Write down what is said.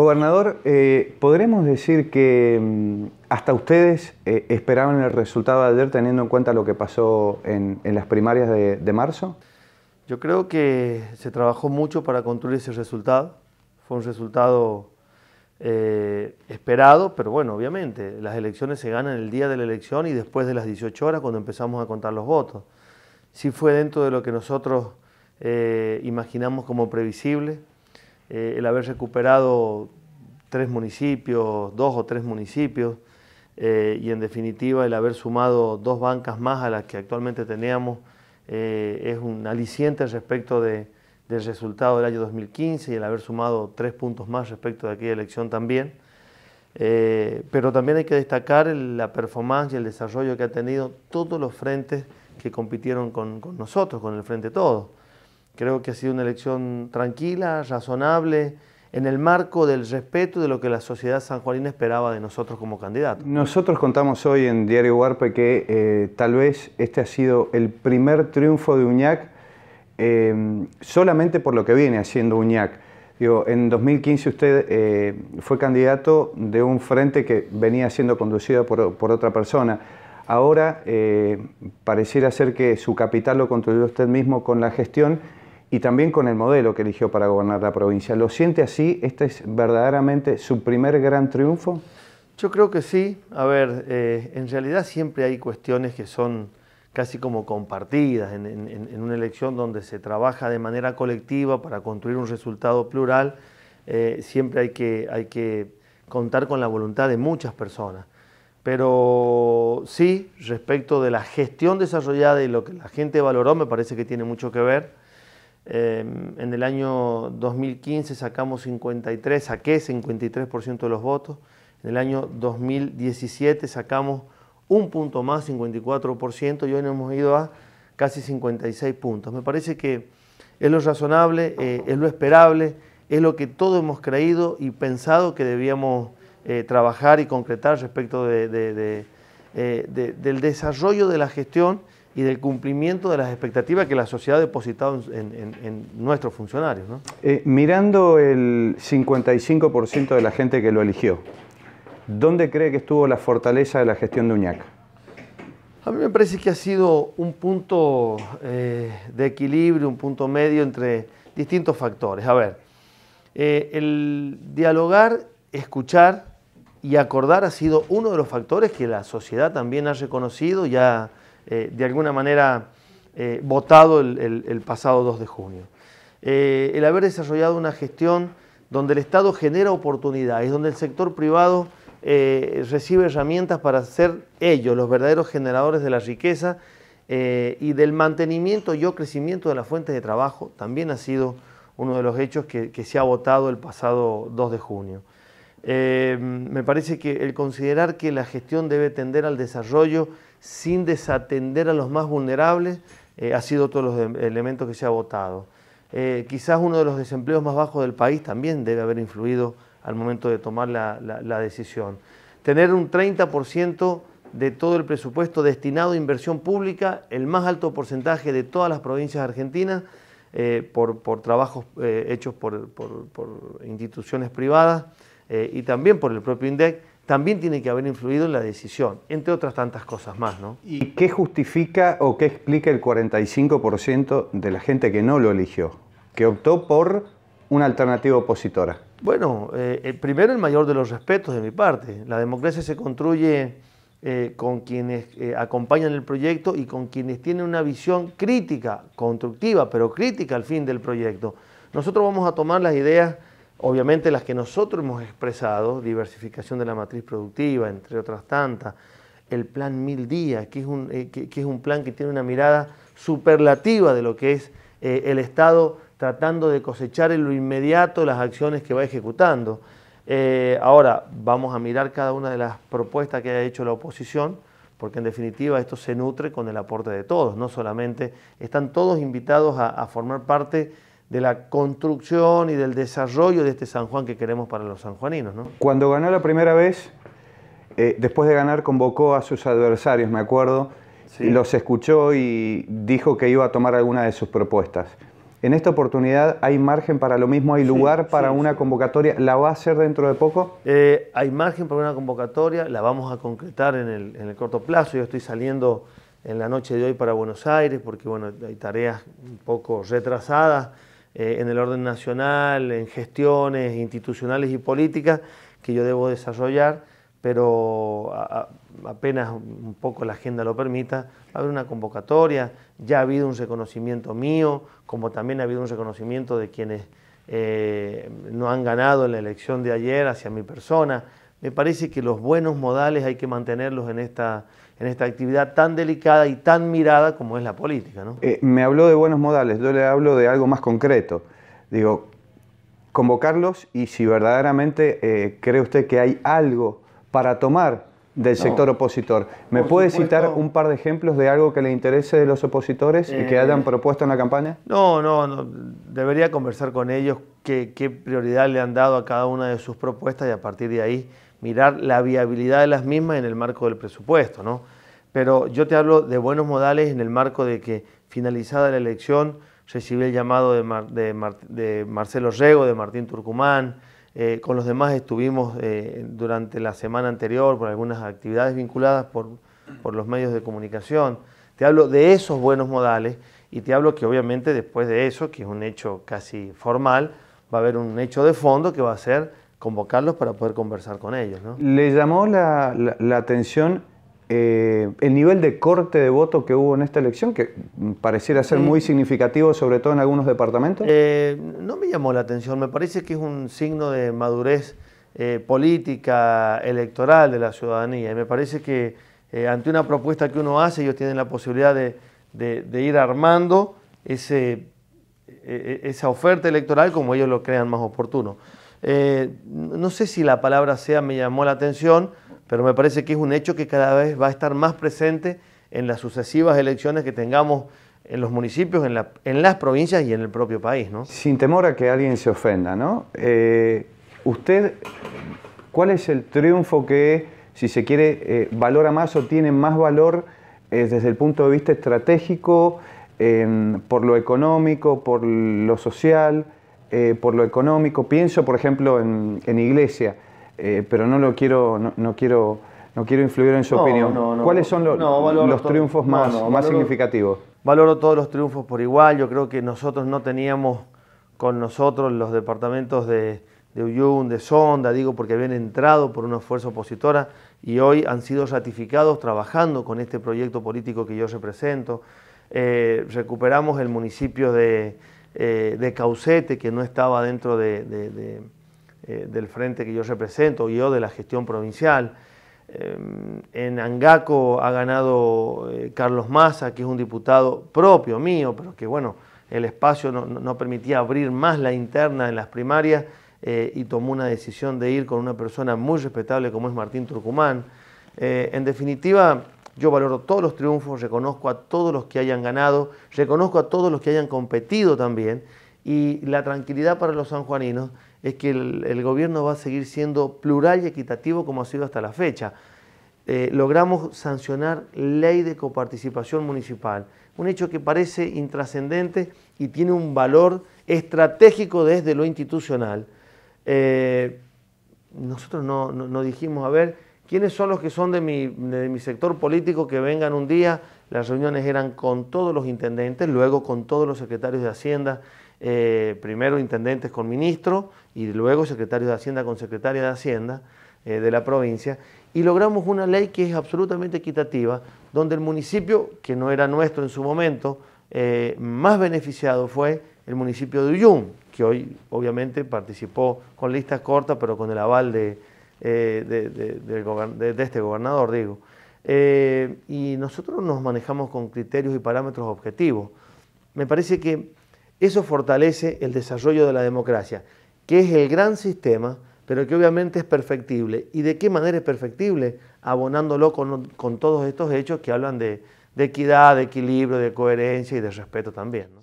Gobernador, eh, ¿podremos decir que mm, hasta ustedes eh, esperaban el resultado de ayer teniendo en cuenta lo que pasó en, las primarias de, marzo? Yo creo que se trabajó mucho para construir ese resultado. Fue un resultado eh, esperado, pero bueno, obviamente, las elecciones se ganan el día de la elección y después de las 18 horas cuando empezamos a contar los votos. Sí fue dentro de lo que nosotros imaginamos como previsible eh, el haber recuperado tres municipios, dos o tres municipios, eh, y en definitiva el haber sumado dos bancas más a las que actualmente teníamos, eh, es un aliciente respecto del resultado del año 2015 y el haber sumado tres puntos más respecto de aquella elección también. pero también hay que destacar la performance y el desarrollo que ha tenido todos los frentes que compitieron con, con nosotros, con el Frente Todo. Creo que ha sido una elección tranquila, razonable, en el marco del respeto de lo que la sociedad sanjuanina esperaba de nosotros como candidatos. Nosotros contamos hoy en Diario Huarpe que eh, tal vez este ha sido el primer triunfo de Uñac eh, solamente por lo que viene haciendo Uñac. Digo, en 2015 usted eh, fue candidato de un frente que venía siendo conducido por, por otra persona. Ahora pareciera ser que su capital lo construyó usted mismo con la gestión y también con el modelo que eligió para gobernar la provincia. ¿Lo siente así? ¿Este es verdaderamente su primer gran triunfo? Yo creo que sí. A ver, eh, en realidad siempre hay cuestiones que son casi como compartidas en, una elección donde se trabaja de manera colectiva para construir un resultado plural. Eh, siempre hay que, hay que contar con la voluntad de muchas personas. Pero sí, respecto de la gestión desarrollada y lo que la gente valoró, me parece que tiene mucho que ver. Em, en el año 2015 sacamos 53, saqué 53% de los votos. En el año 2017 sacamos un punto más, 54%, y hoy hemos ido a casi 56 puntos. Me parece que es lo razonable, eh, es lo esperable, es lo que todos hemos creído y pensado que debíamos eh, trabajar y concretar respecto eh, del desarrollo de la gestión y del cumplimiento de las expectativas que la sociedad ha depositado en, nuestros funcionarios. Eh, mirando el 55% de la gente que lo eligió, ¿dónde cree que estuvo la fortaleza de la gestión de Uñac? A mí me parece que ha sido un punto eh, de equilibrio, un punto medio entre distintos factores. A ver, eh, el dialogar, escuchar y acordar ha sido uno de los factores que la sociedad también ha reconocido y ha eh, de alguna manera eh, votado el, pasado 2 de junio. Eh, el haber desarrollado una gestión donde el Estado genera oportunidades, donde el sector privado recibe herramientas para ser ellos los verdaderos generadores de la riqueza y del mantenimiento y o crecimiento de las fuentes de trabajo, también ha sido uno de los hechos que se ha votado el pasado 2 de junio. Em, me parece que el considerar que la gestión debe tender al desarrollo sin desatender a los más vulnerables eh, ha sido de los elementos que se ha votado. Eh, quizás uno de los desempleos más bajos del país también debe haber influido al momento de tomar la, decisión. Tener un 30% de todo el presupuesto destinado a inversión pública, el más alto porcentaje de todas las provincias argentinas, eh, por, por, trabajos hechos por instituciones privadas. Eh, y también por el propio INDEC, también tiene que haber influido en la decisión, entre otras tantas cosas más. ¿Y qué justifica o qué explica el 45% de la gente que no lo eligió, que optó por una alternativa opositora? Bueno, eh, primero el mayor de los respetos de mi parte. La democracia se construye eh, con quienes acompañan el proyecto y con quienes tienen una visión crítica, constructiva, pero crítica al fin del proyecto. Nosotros vamos a tomar las ideas Obviamente las que nosotros hemos expresado, diversificación de la matriz productiva, entre otras tantas, el plan Mil Días, que es un, eh, que, es un plan que tiene una mirada superlativa de lo que es eh, el Estado tratando de cosechar en lo inmediato las acciones que va ejecutando. Eh, ahora, vamos a mirar cada una de las propuestas que ha hecho la oposición, porque en definitiva esto se nutre con el aporte de todos, no solamente, están todos invitados a, a formar parte de la construcción y del desarrollo de este San Juan que queremos para los sanjuaninos. Cuando ganó la primera vez, eh, después de ganar convocó a sus adversarios, me acuerdo, y los escuchó y dijo que iba a tomar alguna de sus propuestas. En esta oportunidad hay margen para lo mismo, hay lugar para una convocatoria. ¿La va a hacer dentro de poco? Eh, hay margen para una convocatoria, la vamos a concretar en el, corto plazo. Yo estoy saliendo en la noche de hoy para Buenos Aires porque bueno, hay tareas un poco retrasadas eh, en el orden nacional, en gestiones institucionales y políticas que yo debo desarrollar, pero apenas un poco la agenda lo permita, va a haber una convocatoria, ya ha habido un reconocimiento mío, como también ha habido un reconocimiento de quienes eh, no han ganado en la elección de ayer hacia mi persona, me parece que los buenos modales hay que mantenerlos en esta, en esta actividad tan delicada y tan mirada como es la política. ¿no? Eh, me habló de buenos modales, yo le hablo de algo más concreto. Digo, convocarlos y si verdaderamente eh, cree usted que hay algo para tomar del sector opositor. ¿Me puede citar un par de ejemplos de algo que le interese de los opositores y que eh. hayan propuesto en la campaña? No, no, no. debería conversar con ellos qué prioridad le han dado a cada una de sus propuestas y a partir de ahí mirar la viabilidad de las mismas en el marco del presupuesto, ¿no? Pero yo te hablo de buenos modales en el marco de que finalizada la elección recibí el llamado de, Marcelo Rego, de Martín Turcumán, eh, con los demás estuvimos eh, durante la semana anterior por algunas actividades vinculadas por, por los medios de comunicación. Te hablo de esos buenos modales y te hablo que obviamente después de eso, que es un hecho casi formal, va a haber un hecho de fondo que va a ser convocarlos para poder conversar con ellos. Le llamó la, atención eh, el nivel de corte de voto que hubo en esta elección, que pareciera ser muy significativo, sobre todo en algunos departamentos? Eh, no me llamó la atención, me parece que es un signo de madurez eh, política, electoral de la ciudadanía, y me parece que ante una propuesta que uno hace, ellos tienen la posibilidad de, ir armando e, e, esa oferta electoral como ellos lo crean más oportuno. Eh, no sé si la palabra sea me llamó la atención, pero me parece que es un hecho que cada vez va a estar más presente en las sucesivas elecciones que tengamos en los municipios, en, las provincias y en el propio país. ¿no? Sin temor a que alguien se ofenda, ¿no? Eh, usted, ¿cuál es el triunfo que, si se quiere, eh, valora más o tiene más valor desde el punto de vista estratégico, por lo económico, por lo social? Eh, por lo económico, pienso por ejemplo en, iglesia, eh, pero no lo quiero, no, quiero, no quiero influir en su opinión. ¿Cuáles son los, los triunfos más, más significativos? Valoro todos los triunfos por igual, yo creo que nosotros no teníamos con nosotros los departamentos de, de Uyun, de Sonda, digo, porque habían entrado por una fuerza opositora y hoy han sido ratificados trabajando con este proyecto político que yo represento. Eh, recuperamos el municipio de, eh, de Causete, que no estaba dentro eh, del frente que yo represento, yo de la gestión provincial. Eh, en Angaco ha ganado Carlos Massa, que es un diputado propio mío, pero que bueno, el espacio no, no permitía abrir más la interna en las primarias y tomó una decisión de ir con una persona muy respetable como es Martín Turcumán. en definitiva, yo valoro todos los triunfos, reconozco a todos los que hayan ganado, reconozco a todos los que hayan competido también. Y la tranquilidad para los sanjuaninos es que el, gobierno va a seguir siendo plural y equitativo como ha sido hasta la fecha. Eh, logramos sancionar ley de coparticipación municipal, un hecho que parece intrascendente y tiene un valor estratégico desde lo institucional. Eh, nosotros no, no dijimos, a ver, ¿Quiénes son los que son de mi, sector político que vengan un día? Las reuniones eran con todos los intendentes, luego con todos los secretarios de Hacienda, eh, primero intendentes con ministro y luego secretarios de Hacienda con secretaria de Hacienda eh, de la provincia. Y logramos una ley que es absolutamente equitativa, donde el municipio, que no era nuestro en su momento, eh, más beneficiado fue el municipio de Uyún, que hoy obviamente participó con listas cortas, pero con el aval de, eh, de, este gobernador, digo. Eh, y nosotros nos manejamos con criterios y parámetros objetivos. Me parece que eso fortalece el desarrollo de la democracia, que es el gran sistema, pero que obviamente es perfectible. ¿Y de qué manera es perfectible? Abonándolo con, todos estos hechos que hablan de, equidad, de equilibrio, de coherencia y de respeto también.